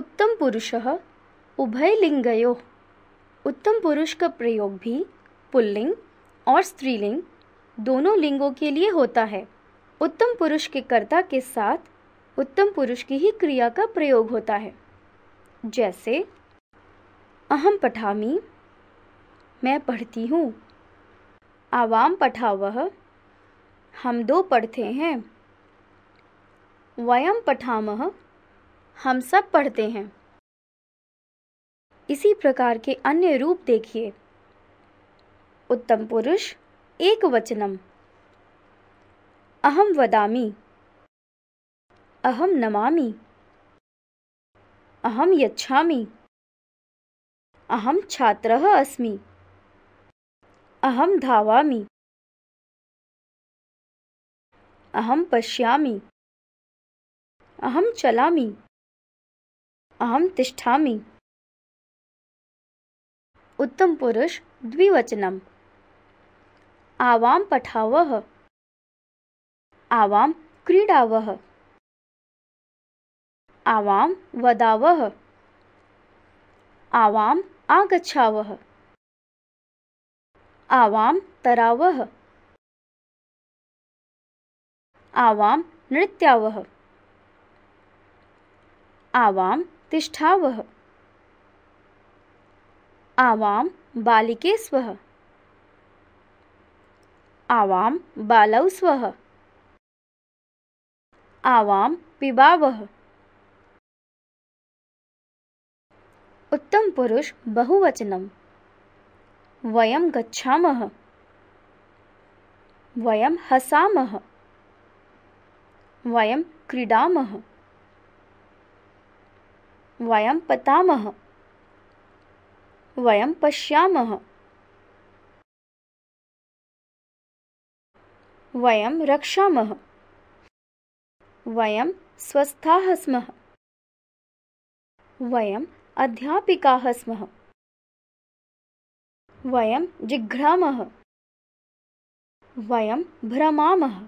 उत्तम पुरुष उभयलिंगयो उत्तम पुरुष का प्रयोग भी पुल्लिंग और स्त्रीलिंग दोनों लिंगों के लिए होता है उत्तम पुरुष के कर्ता के साथ उत्तम पुरुष की ही क्रिया का प्रयोग होता है जैसे अहम पठामी मैं पढ़ती हूँ आवाम पठाव हम दो पढ़ते हैं वयम पठामह हम सब पढ़ते हैं इसी प्रकार के अन्य रूप देखिए उत्तम पुरुष एक वचनम अहम वदामी अहम नमामि अहम यच्छामि अहम छात्र अस्मि अहम धावामि अहम पश्यामि अहम चलामि अहम तिष्ठा उत्तम पुरुष द्विवचनम आवाम पठाव आवाम क्रीडाव आवाम वदाव आवाम आगछाव आवाम तराव आवाम नृत्याव आवाम तिष्ठावः आवां बालिके स्वः आवां बालौ स्वः आवां पिबावः उत्तम पुरुष बहुवचनम वयम गच्छामः वयम हसामः वयम क्रीडामः वयं पतामः वयं पश्यामः वयं रक्षामः वयं स्वस्थाः स्मः वयम् अध्यापिकाः स्मः वयं जिघ्रामः वयं भ्रमामः